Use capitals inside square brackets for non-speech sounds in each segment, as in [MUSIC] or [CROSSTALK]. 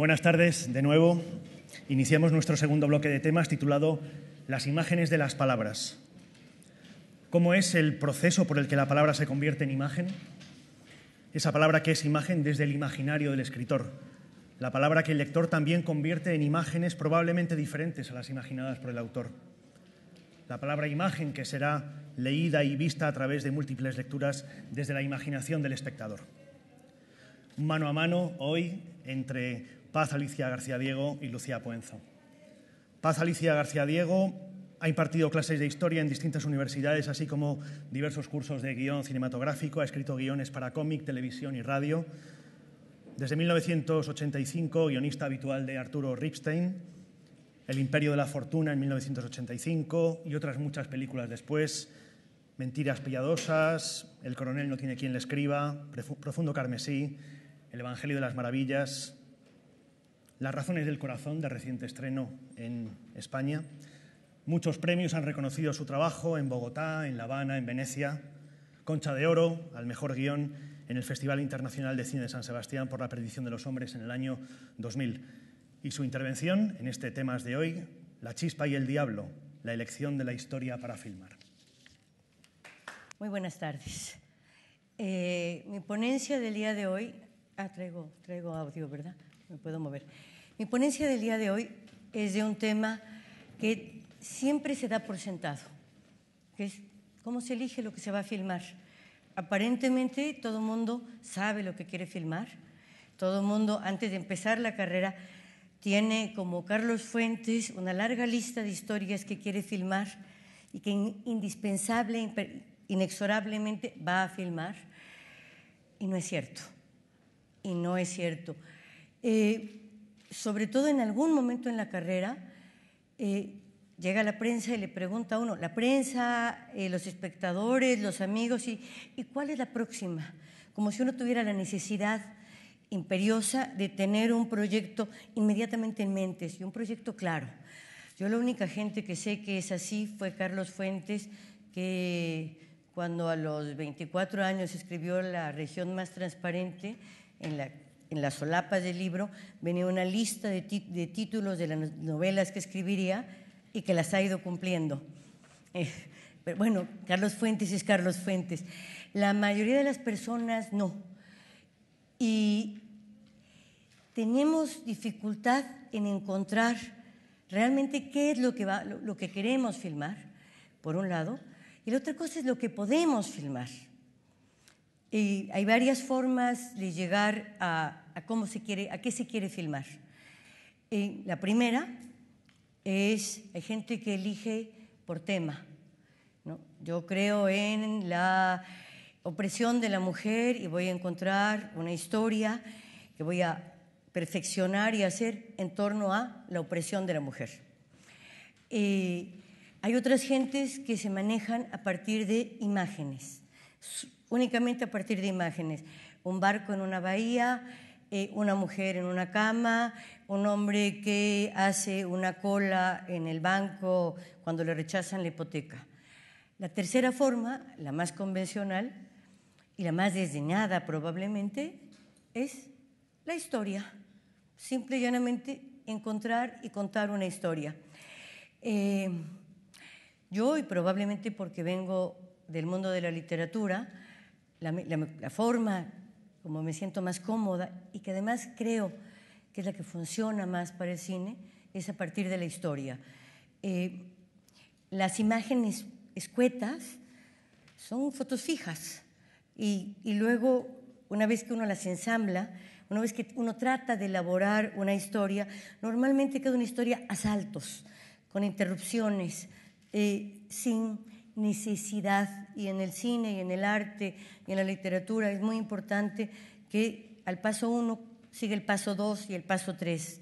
Buenas tardes de nuevo. Iniciamos nuestro segundo bloque de temas titulado Las imágenes de las palabras. ¿Cómo es el proceso por el que la palabra se convierte en imagen? Esa palabra que es imagen desde el imaginario del escritor. La palabra que el lector también convierte en imágenes probablemente diferentes a las imaginadas por el autor. La palabra imagen que será leída y vista a través de múltiples lecturas desde la imaginación del espectador. Mano a mano, hoy, entre Paz Alicia García Diego y Lucía Puenzo. Paz Alicia García Diego ha impartido clases de historia en distintas universidades, así como diversos cursos de guión cinematográfico, ha escrito guiones para cómic, televisión y radio. Desde 1985, guionista habitual de Arturo Ripstein, El Imperio de la Fortuna en 1985 y otras muchas películas después, Mentiras Piadosas, El Coronel no tiene quien le escriba, Profundo Carmesí, El Evangelio de las Maravillas, las razones del corazón, de reciente estreno en España. Muchos premios han reconocido su trabajo en Bogotá, en La Habana, en Venecia. Concha de Oro al mejor guión en el Festival Internacional de Cine de San Sebastián por la Perdición de los Hombres en el año 2000. Y su intervención en este Temas de hoy, La chispa y el diablo, la elección de la historia para filmar. Muy buenas tardes. Eh, mi ponencia del día de hoy, ah, traigo audio, ¿verdad? me puedo mover. Mi ponencia del día de hoy es de un tema que siempre se da por sentado, que es cómo se elige lo que se va a filmar. Aparentemente todo el mundo sabe lo que quiere filmar, todo el mundo antes de empezar la carrera tiene como Carlos Fuentes una larga lista de historias que quiere filmar y que indispensable, inexorablemente va a filmar. Y no es cierto, y no es cierto. Eh, sobre todo en algún momento en la carrera, eh, llega la prensa y le pregunta a uno, la prensa, eh, los espectadores, los amigos, y, cuál es la próxima? Como si uno tuviera la necesidad imperiosa de tener un proyecto inmediatamente en mente, y un proyecto claro. Yo la única gente que sé que es así fue Carlos Fuentes, que cuando a los 24 años escribió La región más transparente, en la en las solapas del libro venía una lista de, títulos de las novelas que escribiría y que las ha ido cumpliendo. Eh, pero bueno, Carlos Fuentes es Carlos Fuentes. La mayoría de las personas no. Y tenemos dificultad en encontrar realmente qué es lo que, va, lo que queremos filmar, por un lado, y la otra cosa es lo que podemos filmar hay varias formas de llegar a, cómo se quiere, a qué se quiere filmar. la primera es, hay gente que elige por tema. ¿no? Yo creo en la opresión de la mujer y voy a encontrar una historia que voy a perfeccionar y hacer en torno a la opresión de la mujer. hay otras gentes que se manejan a partir de imágenes, únicamente a partir de imágenes. Un barco en una bahía, eh, una mujer en una cama, un hombre que hace una cola en el banco cuando le rechazan la hipoteca. La tercera forma, la más convencional y la más desdeñada probablemente, es la historia. Simple y llanamente encontrar y contar una historia. Eh, yo, y probablemente porque vengo del mundo de la literatura, la, forma como me siento más cómoda y que además creo que es la que funciona más para el cine, es a partir de la historia. Eh, las imágenes escuetas son fotos fijas y, y, luego, una vez que uno las ensambla, una vez que uno trata de elaborar una historia, normalmente queda una historia a saltos, con interrupciones, eh, sin necesidad y en el cine y en el arte y en la literatura es muy importante que al paso uno sigue el paso dos y el paso tres,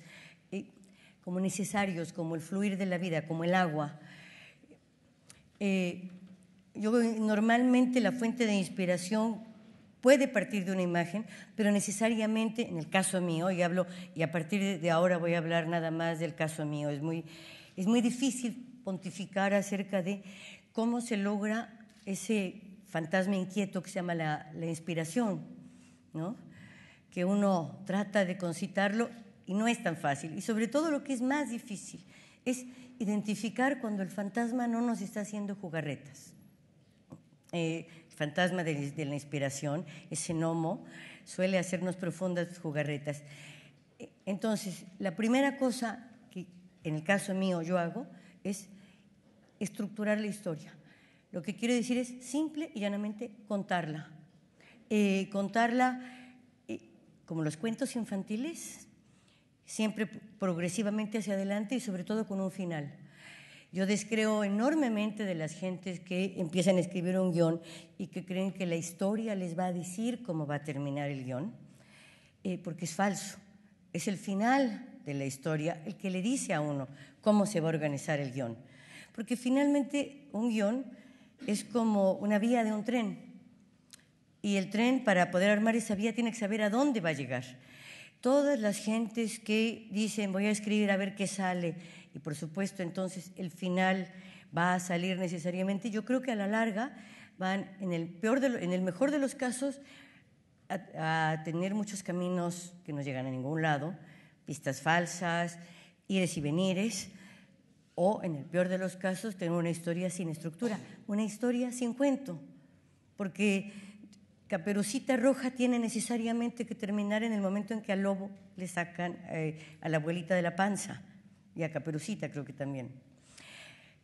como necesarios, como el fluir de la vida, como el agua. Eh, yo normalmente la fuente de inspiración puede partir de una imagen, pero necesariamente, en el caso mío, y hablo, y a partir de ahora voy a hablar nada más del caso mío, es muy, es muy difícil pontificar acerca de cómo se logra ese fantasma inquieto que se llama la, inspiración, ¿no? que uno trata de concitarlo y no es tan fácil. Y sobre todo lo que es más difícil es identificar cuando el fantasma no nos está haciendo jugarretas. Eh, el fantasma de, de, la inspiración, ese gnomo, suele hacernos profundas jugarretas. Eh, entonces, la primera cosa que en el caso mío yo hago es estructurar la historia. Lo que quiero decir es simple y llanamente contarla. Eh, contarla eh, como los cuentos infantiles, siempre progresivamente hacia adelante y sobre todo con un final. Yo descreo enormemente de las gentes que empiezan a escribir un guión y que creen que la historia les va a decir cómo va a terminar el guión, eh, porque es falso. Es el final de la historia el que le dice a uno cómo se va a organizar el guión porque finalmente un guión es como una vía de un tren. Y el tren, para poder armar esa vía, tiene que saber a dónde va a llegar. Todas las gentes que dicen, voy a escribir a ver qué sale, y por supuesto entonces el final va a salir necesariamente, yo creo que a la larga van, en el, peor en el mejor de los casos, a, a tener muchos caminos que no llegan a ningún lado, pistas falsas, ires y venires, o en el peor de los casos tengo una historia sin estructura, una historia sin cuento, porque Caperucita Roja tiene necesariamente que terminar en el momento en que al lobo le sacan eh, a la abuelita de la panza y a Caperucita creo que también.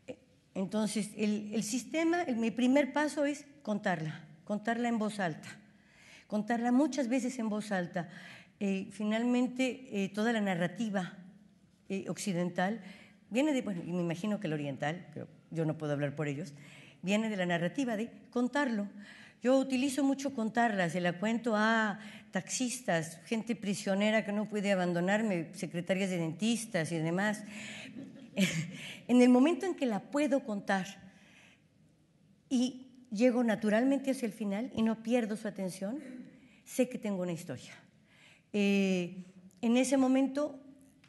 Eh, entonces, el, sistema, mi primer paso es contarla, contarla en voz alta, contarla muchas veces en voz alta. Eh, finalmente, toda la narrativa occidental viene de, bueno, y me imagino que el oriental, yo no puedo hablar por ellos, viene de la narrativa de contarlo. Yo utilizo mucho contarlas, se la cuento a taxistas, gente prisionera que no puede abandonarme, secretarias de dentistas y demás. [LAUGHS] en el momento en que la puedo contar y llego naturalmente hacia el final y no pierdo su atención, sé que tengo una historia. Eh, en ese momento,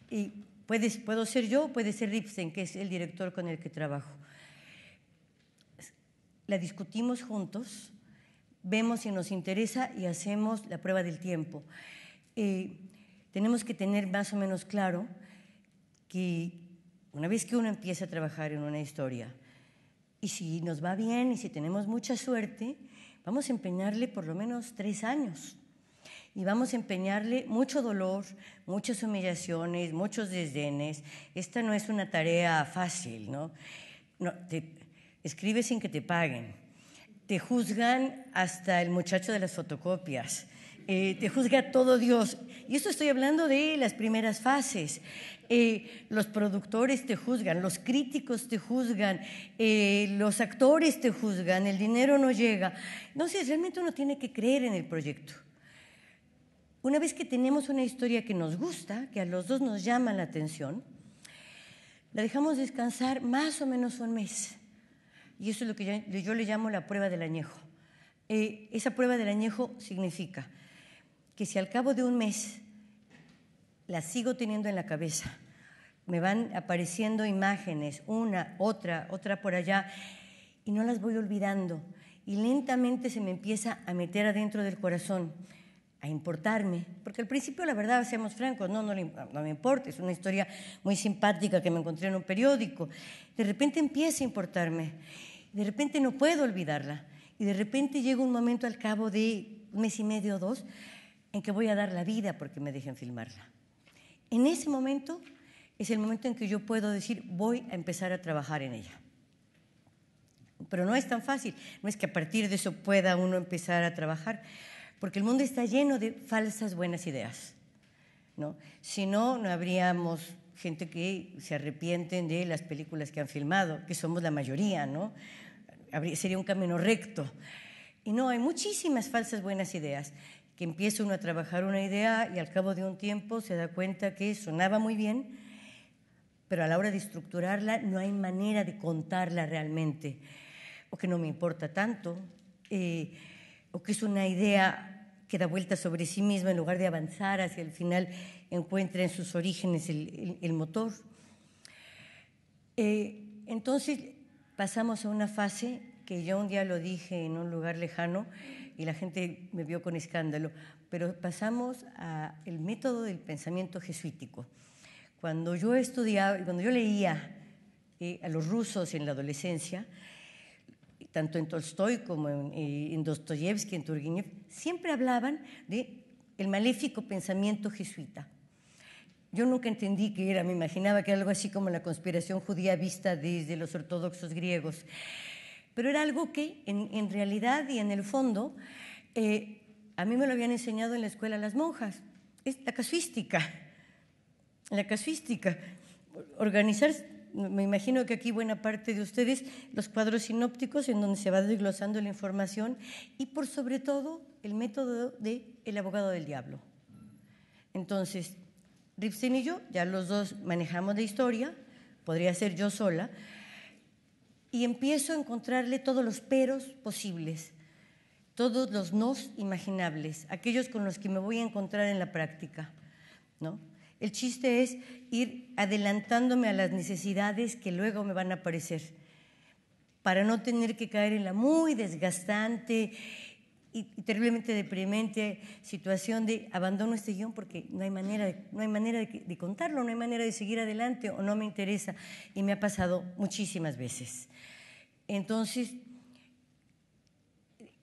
y puedo ser yo, puede ser Ripsen, que es el director con el que trabajo. La discutimos juntos, vemos si nos interesa y hacemos la prueba del tiempo. Eh, tenemos que tener más o menos claro que una vez que uno empieza a trabajar en una historia, y si nos va bien y si tenemos mucha suerte, vamos a empeñarle por lo menos tres años y vamos a empeñarle mucho dolor, muchas humillaciones, muchos desdenes. Esta no es una tarea fácil, ¿no? no te, escribes sin que te paguen. Te juzgan hasta el muchacho de las fotocopias. Eh, te juzga todo Dios. Y esto estoy hablando de las primeras fases. Eh, los productores te juzgan, los críticos te juzgan, eh, los actores te juzgan, el dinero no llega. Entonces, realmente uno tiene que creer en el proyecto. Una vez que tenemos una historia que nos gusta, que a los dos nos llama la atención, la dejamos descansar más o menos un mes. Y eso es lo que yo, le llamo la prueba del añejo. Eh, esa prueba del añejo significa que si al cabo de un mes la sigo teniendo en la cabeza, me van apareciendo imágenes, una, otra, otra por allá, y no las voy olvidando, y lentamente se me empieza a meter adentro del corazón a importarme, porque al principio la verdad, seamos francos, no, no, me importa, es una historia muy simpática que me encontré en un periódico. De repente empieza a importarme, de repente no puedo olvidarla, y de repente llega un momento al cabo de un mes y medio o dos en que voy a dar la vida porque me dejen filmarla. En ese momento es el momento en que yo puedo decir, voy a empezar a trabajar en ella. Pero no es tan fácil, no es que a partir de eso pueda uno empezar a trabajar porque el mundo está lleno de falsas buenas ideas. ¿no? Si no, no habríamos gente que se arrepienten de las películas que han filmado, que somos la mayoría, ¿no? sería un camino recto. Y no, hay muchísimas falsas buenas ideas, que empieza uno a trabajar una idea y al cabo de un tiempo se da cuenta que sonaba muy bien, pero a la hora de estructurarla no hay manera de contarla realmente, o que no me importa tanto, eh, o que es una idea que da vuelta sobre sí misma en lugar de avanzar hacia el final, encuentra en sus orígenes el, motor. Eh, entonces pasamos a una fase que yo un día lo dije en un lugar lejano y la gente me vio con escándalo, pero pasamos al método del pensamiento jesuítico. Cuando yo estudiaba, cuando yo leía eh, a los rusos en la adolescencia, tanto en Tolstoy como en, eh, en Dostoyevsky, en turguinev siempre hablaban de el maléfico pensamiento jesuita. Yo nunca entendí qué era, me imaginaba que era algo así como la conspiración judía vista desde los ortodoxos griegos, pero era algo que en, realidad y en el fondo eh, a mí me lo habían enseñado en la escuela las monjas, es la casuística, la casuística, organizar me imagino que aquí buena parte de ustedes, los cuadros sinópticos en donde se va desglosando la información y por sobre todo el método de el abogado del diablo. Entonces, Ripstein y yo ya los dos manejamos de historia, podría ser yo sola, y empiezo a encontrarle todos los peros posibles, todos los nos imaginables, aquellos con los que me voy a encontrar en la práctica, ¿no? El chiste es ir adelantándome a las necesidades que luego me van a aparecer, para no tener que caer en la muy desgastante y terriblemente deprimente situación de abandono este guión porque no hay manera, no hay manera de contarlo, no hay manera de seguir adelante o no me interesa. Y me ha pasado muchísimas veces. Entonces,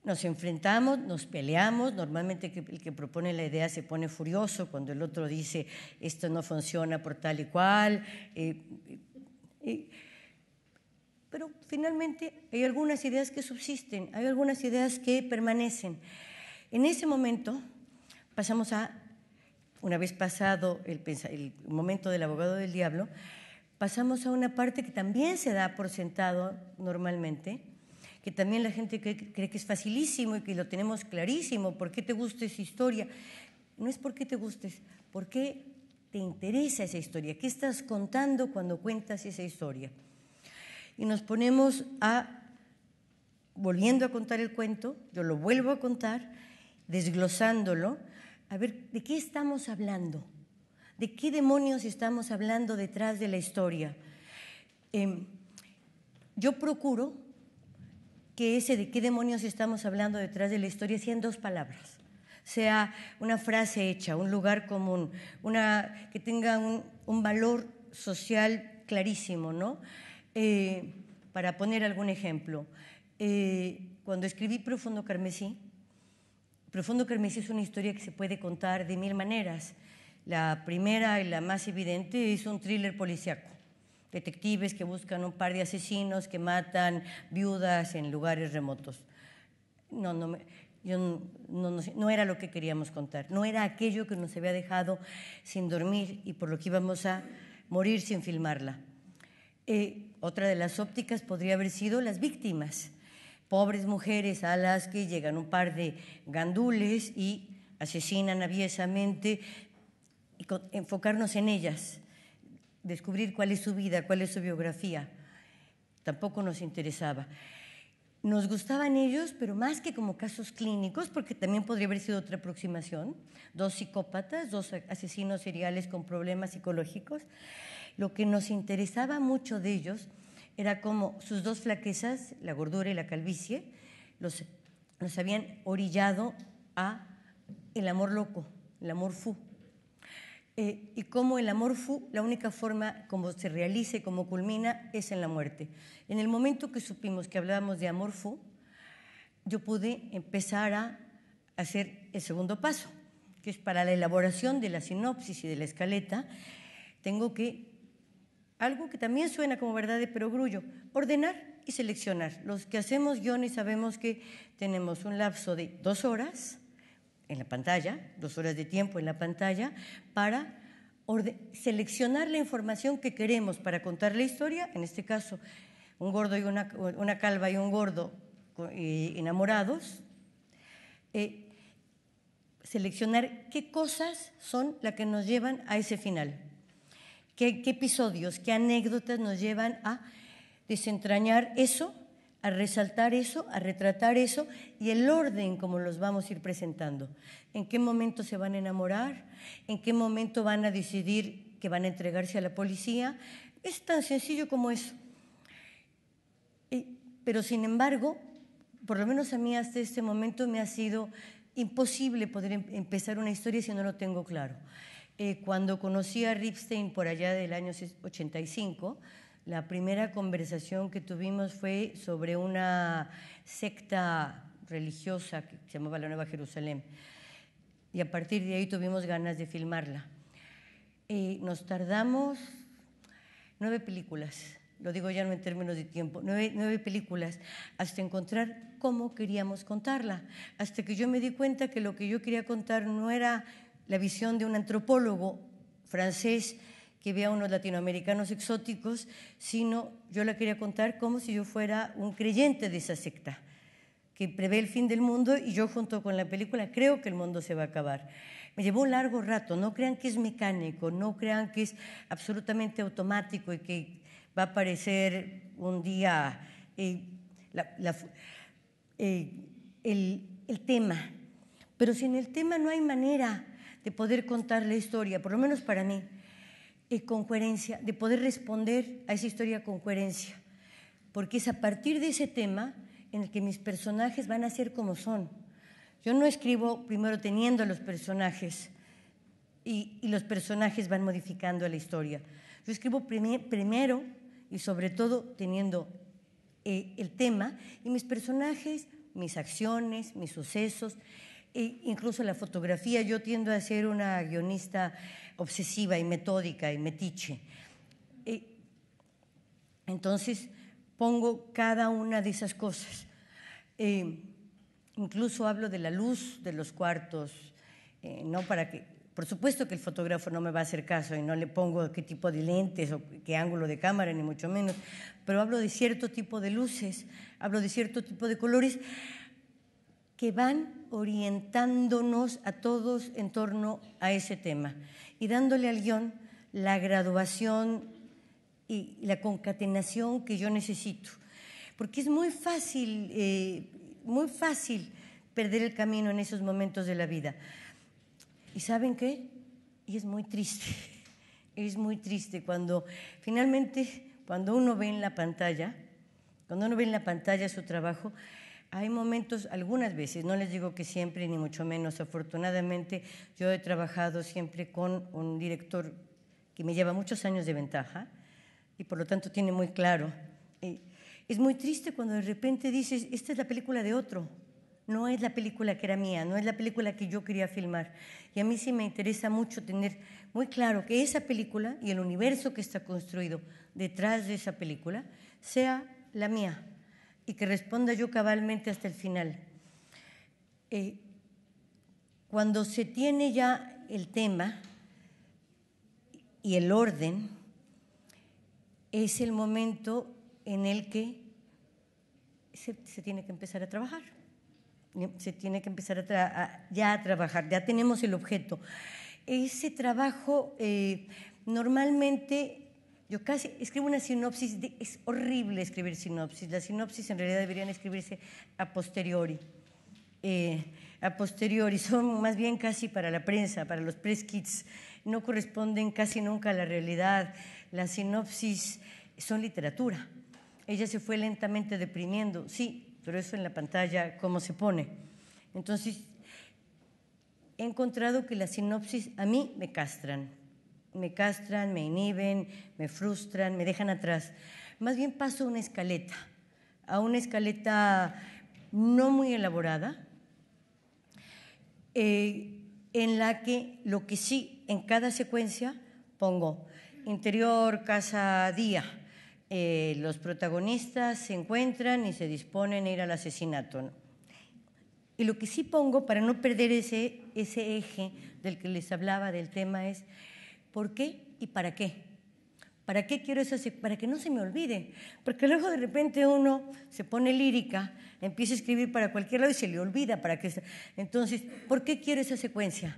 nos enfrentamos, nos peleamos, normalmente el que propone la idea se pone furioso cuando el otro dice esto no funciona por tal y cual. Eh, eh, eh, pero finalmente hay algunas ideas que subsisten, hay algunas ideas que permanecen. En ese momento pasamos a, una vez pasado el, el momento del abogado del diablo, pasamos a una parte que también se da por sentado normalmente, que también la gente cree, que es facilísimo y que lo tenemos clarísimo, por qué te gusta esa historia. No es por qué te gustes, por qué te interesa esa historia, qué estás contando cuando cuentas esa historia. Y nos ponemos a, volviendo a contar el cuento, yo lo vuelvo a contar, desglosándolo, a ver de qué estamos hablando, de qué demonios estamos hablando detrás de la historia. Em, yo procuro que ese de qué demonios estamos hablando detrás de la historia sea en dos palabras, sea una frase hecha, un lugar común, una, que tenga un, valor social clarísimo, ¿no? Eh, para poner algún ejemplo, eh, cuando escribí Profundo Carmesí, Profundo Carmesí es una historia que se puede contar de mil maneras. La primera y la más evidente es un thriller policiaco detectives que buscan un par de asesinos que matan viudas en lugares remotos. No, no, yo no, era lo que queríamos contar, no era aquello que nos había dejado sin dormir y por lo que íbamos a morir sin filmarla. Eh, otra de las ópticas podría haber sido las víctimas, pobres mujeres a las que llegan un par de gandules y asesinan aviesamente, y enfocarnos en ellas descubrir cuál es su vida, cuál es su biografía. Tampoco nos interesaba. Nos gustaban ellos, pero más que como casos clínicos, porque también podría haber sido otra aproximación, dos psicópatas, dos asesinos seriales con problemas psicológicos. Lo que nos interesaba mucho de ellos era cómo sus dos flaquezas, la gordura y la calvicie, los, habían orillado a el amor loco, el amor fu eh, y como el amor fu, la única forma como se realice como culmina es en la muerte. En el momento que supimos que hablábamos de amor fu, yo pude empezar a hacer el segundo paso, que es para la elaboración de la sinopsis y de la escaleta, tengo que, algo que también suena como verdad de perogrullo, ordenar y seleccionar. Los que hacemos guiones sabemos que tenemos un lapso de dos horas en la pantalla, dos horas de tiempo en la pantalla, para seleccionar la información que queremos para contar la historia, en este caso, un gordo y una, calva y un gordo enamorados, eh, seleccionar qué cosas son las que nos llevan a ese final, qué episodios, qué anécdotas nos llevan a desentrañar eso a resaltar eso, a retratar eso y el orden como los vamos a ir presentando. ¿En qué momento se van a enamorar? ¿En qué momento van a decidir que van a entregarse a la policía? Es tan sencillo como eso. Pero sin embargo, por lo menos a mí hasta este momento me ha sido imposible poder em, empezar una historia si no lo tengo claro. Eh, cuando conocí a Ripstein por allá del año 85, la primera conversación que tuvimos fue sobre una secta religiosa que se llamaba la Nueva Jerusalén. Y a partir de ahí tuvimos ganas de filmarla. Y nos tardamos nueve películas, lo digo ya no en términos de tiempo, nueve, nueve películas, hasta encontrar cómo queríamos contarla, hasta que yo me di cuenta que lo que yo quería contar no era la visión de un antropólogo francés, que vea unos latinoamericanos exóticos, sino yo la quería contar como si yo fuera un creyente de esa secta, que prevé el fin del mundo y yo junto con la película creo que el mundo se va a acabar. Me llevó un largo rato, no crean que es mecánico, no crean que es absolutamente automático y que va a aparecer un día eh, eh, el, el tema. Pero sin el tema no hay manera de poder contar la historia, por lo menos para mí con coherencia, de poder responder a esa historia con coherencia, porque es a partir de ese tema en el que mis personajes van a ser como son. Yo no escribo primero teniendo a los personajes y, los personajes van modificando la historia. Yo escribo primero y sobre todo teniendo eh, el tema y mis personajes, mis acciones, mis sucesos, incluso la fotografía yo tiendo a ser una guionista obsesiva y metódica y metiche. entonces pongo cada una de esas cosas. Eh, incluso hablo de la luz de los cuartos, eh, no para que por supuesto que el fotógrafo no me va a hacer caso y no le pongo qué tipo de lentes o qué ángulo de cámara, ni mucho menos, pero hablo de cierto tipo de luces, hablo de cierto tipo de colores, que van orientándonos a todos en torno a ese tema y dándole al guión la graduación y la concatenación que yo necesito. Porque es muy fácil, eh, muy fácil perder el camino en esos momentos de la vida. ¿Y saben qué? Y es muy triste, [LAUGHS] es muy triste cuando finalmente, cuando uno ve en la pantalla, cuando uno ve en la pantalla su trabajo, hay momentos, algunas veces, no les digo que siempre, ni mucho menos, afortunadamente, yo he trabajado siempre con un director que me lleva muchos años de ventaja y por lo tanto tiene muy claro. Es muy triste cuando de repente dices, esta es la película de otro, no es la película que era mía, no es la película que yo quería filmar. Y a mí sí me interesa mucho tener muy claro que esa película y el universo que está construido detrás de esa película sea la mía, y que responda yo cabalmente hasta el final. Eh, cuando se tiene ya el tema y el orden, es el momento en el que se, tiene que empezar a trabajar. Se tiene que empezar ya a trabajar, ya tenemos el objeto. Ese trabajo eh, normalmente yo casi escribo una sinopsis, es horrible escribir sinopsis, las sinopsis en realidad deberían escribirse a posteriori. Eh, a posteriori, [LAUGHS] son más bien casi para la prensa, para los press kits, no corresponden casi nunca a la realidad. Las sinopsis son literatura. Ella se fue lentamente deprimiendo, sí, pero eso en la pantalla, ¿cómo se pone? Entonces, he encontrado que las sinopsis a mí me castran me castran, me inhiben, me frustran, me dejan atrás. Más bien paso a una escaleta, a una escaleta no muy elaborada, eh, en la que lo que sí en cada secuencia pongo interior, casa, día. Eh, los protagonistas se encuentran y se disponen a ir al asesinato. Y lo que sí pongo, para no perder ese, ese eje del que les hablaba del tema, es por qué y para qué. ¿Para qué quiero eso? Para que no se me olvide. Porque luego de repente uno se pone lírica, empieza a escribir para cualquier lado y se le olvida. Para que... Entonces, ¿por qué quiero esa secuencia?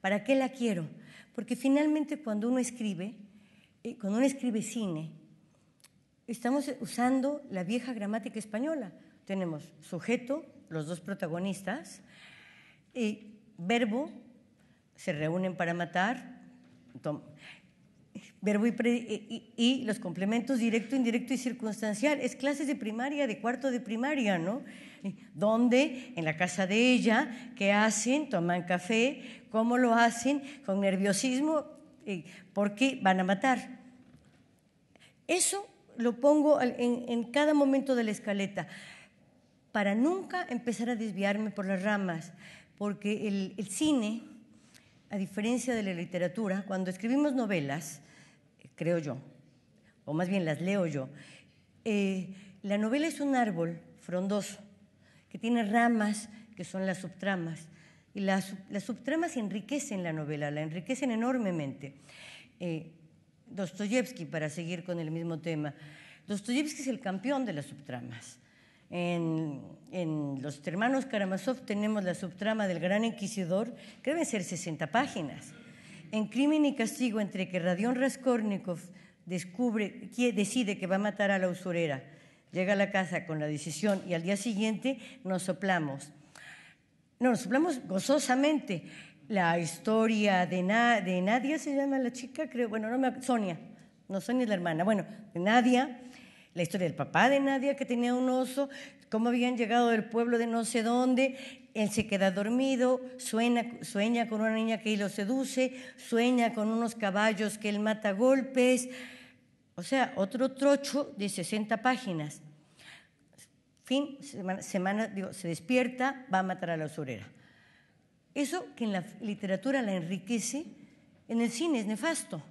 ¿Para qué la quiero? Porque finalmente cuando uno escribe, eh, cuando uno escribe cine, estamos usando la vieja gramática española. Tenemos sujeto, los dos protagonistas, y verbo, se reúnen para matar, verbo y, los complementos directo, indirecto y circunstancial. Es clases de primaria, de cuarto de primaria, ¿no? Eh, Donde en la casa de ella, ¿qué hacen? Toman café, ¿cómo lo hacen? Con nerviosismo, eh, porque van a matar. Eso lo pongo en, cada momento de la escaleta, para nunca empezar a desviarme por las ramas, porque el cine a diferencia de la literatura, cuando escribimos novelas, eh, creo yo, o más bien las leo yo, eh, la novela es un árbol frondoso que tiene ramas que son las subtramas. Y las, subtramas enriquecen la novela, la enriquecen enormemente. Eh, Dostoyevsky, para seguir con el mismo tema, Dostoyevsky es el campeón de las subtramas. En, Los Hermanos Karamazov tenemos la subtrama del Gran Inquisidor, que deben ser 60 páginas. En Crimen y Castigo, entre que Radión Raskornikov descubre, decide que va a matar a la usurera, llega a la casa con la decisión y al día siguiente nos soplamos. No, nos soplamos gozosamente. La historia de, Nadia se llama la chica, creo, bueno, no me Sonia, no Sonia es la hermana, bueno, Nadia la historia del papá de Nadia que tenía un oso, cómo habían llegado del pueblo de no sé dónde, él se queda dormido, sueña con una niña que lo seduce, sueña con unos caballos que él mata golpes, o sea, otro trocho de 60 páginas. Fin, semana, se despierta, va a matar a la usurera. Eso que en la literatura la enriquece, en el cine es nefasto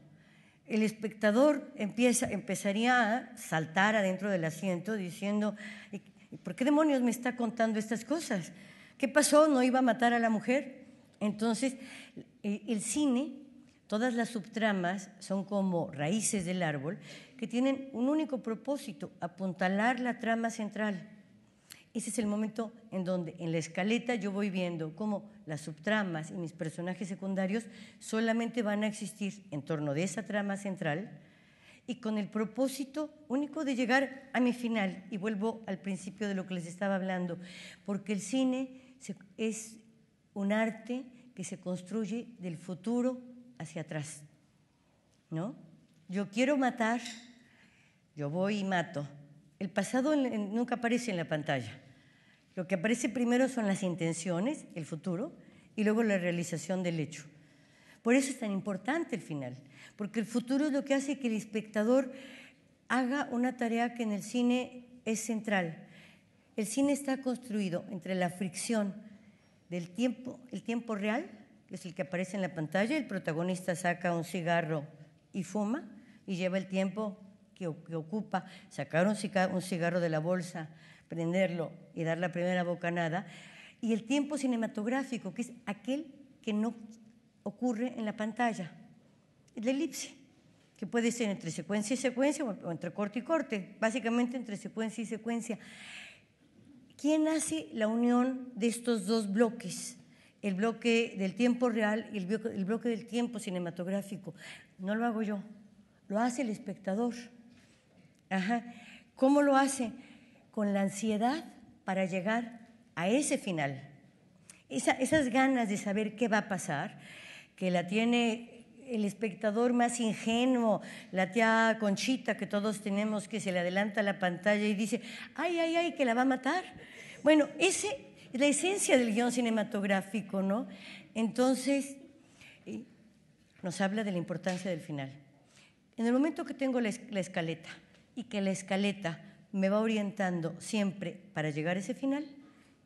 el espectador empieza, empezaría a saltar adentro del asiento diciendo, ¿por qué demonios me está contando estas cosas? ¿Qué pasó? ¿No iba a matar a la mujer? Entonces, e, el cine, todas las subtramas son como raíces del árbol que tienen un único propósito, apuntalar la trama central ese es el momento en donde en la escaleta yo voy viendo cómo las subtramas y mis personajes secundarios solamente van a existir en torno de esa trama central y con el propósito único de llegar a mi final. Y vuelvo al principio de lo que les estaba hablando, porque el cine es un arte que se construye del futuro hacia atrás. ¿No? Yo quiero matar, yo voy y mato. El pasado nunca aparece en la pantalla lo que aparece primero son las intenciones, el futuro, y luego la realización del hecho. Por eso es tan importante el final, porque el futuro es lo que hace que el espectador haga una tarea que en el cine es central. El cine está construido entre la fricción del tiempo, el tiempo real, que es el que aparece en la pantalla, el protagonista saca un cigarro y fuma y lleva el tiempo que, que ocupa sacar un cigarro de la bolsa, prenderlo y dar la primera bocanada, y el tiempo cinematográfico, que es aquel que no ocurre en la pantalla, la elipse, que puede ser entre secuencia y secuencia o entre corte y corte, básicamente entre secuencia y secuencia. ¿Quién hace la unión de estos dos bloques? El bloque del tiempo real y el bloque, del tiempo cinematográfico. No lo hago yo, lo hace el espectador. ¿Cómo lo hace? con la ansiedad para llegar a ese final. esas ganas de saber qué va a pasar, que la tiene el espectador más ingenuo, la tía Conchita que todos tenemos, que se le adelanta la pantalla y dice, ay, ay, ay, que la va a matar. Bueno, esa es la esencia del guión cinematográfico, ¿no? Entonces, eh, nos habla de la importancia del final. En el momento que tengo la, escaleta y que la escaleta me va orientando siempre para llegar a ese final,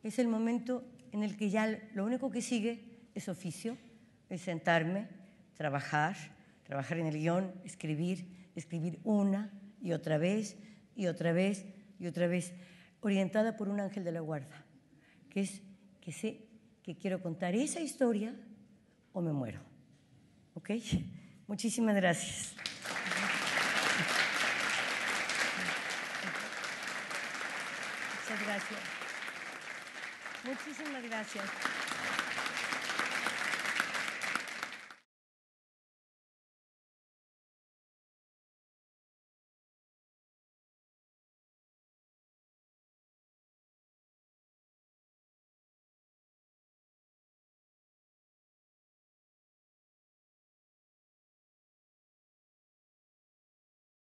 es el momento en el que ya lo único que sigue es oficio, es sentarme, trabajar, trabajar en el guión, escribir, escribir una y otra vez y otra vez y otra vez, orientada por un ángel de la guarda, que es que sé que quiero contar esa historia o me muero. ¿Ok? Muchísimas gracias. Muchísimas gracias.